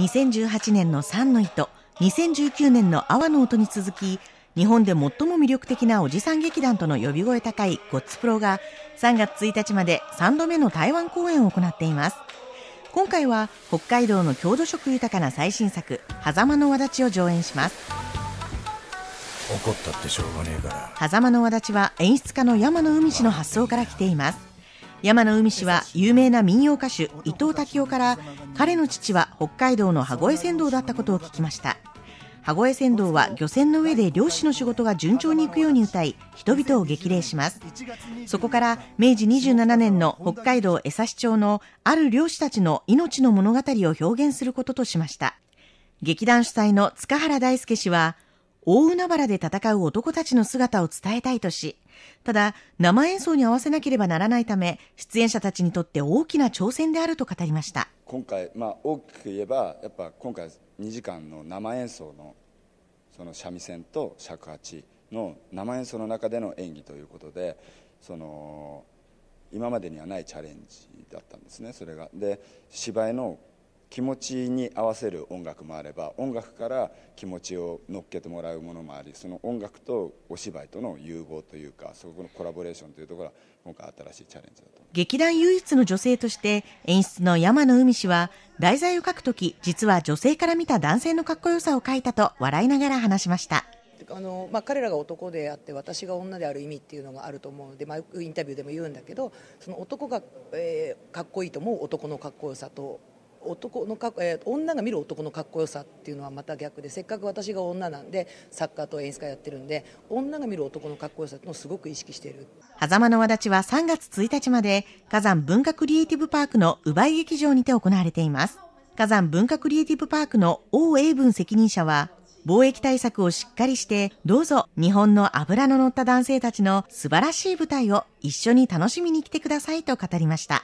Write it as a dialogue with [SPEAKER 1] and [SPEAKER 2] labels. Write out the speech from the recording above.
[SPEAKER 1] 2018年の3の糸2019年の「泡の音」に続き日本で最も魅力的なおじさん劇団との呼び声高いゴッツプロが3月1日まで3度目の台湾公演を行っています今回は北海道の郷土色豊かな最新作「狭間のわだち」を上演します怒ったってしょうがねえから狭間のわだちは演出家の山野海氏の発想から来ています山野海氏は有名な民謡歌手伊藤滝夫から彼の父は北海道の羽越船頭だったことを聞きました羽越船頭は漁船の上で漁師の仕事が順調にいくように歌い人々を激励しますそこから明治27年の北海道江差町のある漁師たちの命の物語を表現することとしました劇団主催の塚原大輔氏は大海原で戦う男たちの姿を伝えたいとし、ただ、生演奏に合わせなければならないため、出演者たちにとって大きな挑戦であると語りました。
[SPEAKER 2] 今回、まあ、大きく言えば、やっぱ今回2時間の生演奏の、その三味線と尺八の生演奏の中での演技ということで、その、今までにはないチャレンジだったんですね、それが。で、芝居の気持ちに合わせる音楽もあれば音楽から気持ちを乗っけてもらうものもありその音楽とお芝居との融合というかそこのコラボレーションというところは今回新しいチャレンジだ
[SPEAKER 1] と劇団唯一の女性として演出の山野海氏は題材を書くとき実は女性から見た男性のかっこよさを書いたと笑いながら話しました。
[SPEAKER 3] あのまあ、彼らが男であって私が女である意味っていうのがあると思うので、まあ、インタビューでも言うんだけどその男が、えー、かっこいいと思う男のかっこよさと男のかえ女が見る男のかっこよさっていうのはまた逆でせっかく私が女なんでサッカーと演出家やってるんで女が見る男のかっこよさっていうのをすごく意識している
[SPEAKER 1] 狭間のわだちは3月1日まで火山文化クリエイティブパークの奪い劇場にて行われています火山文化クリエイティブパークの王英文責任者は貿易対策をしっかりして、どうぞ日本の脂の乗った男性たちの素晴らしい舞台を一緒に楽しみに来てくださいと語りました。